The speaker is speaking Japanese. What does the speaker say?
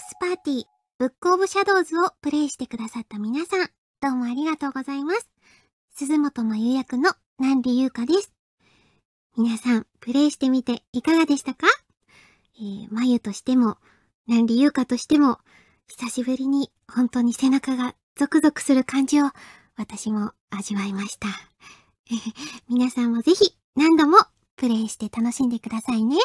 スパーティー、ブックオブシャドウズをプレイしてくださった皆さん、どうもありがとうございます。鈴本真由役の南里優香です。皆さん、プレイしてみていかがでしたかえー、まゆとしても、南里優香としても、久しぶりに本当に背中がゾクゾクする感じを私も味わいました。皆さんもぜひ何度もプレイして楽しんでくださいね。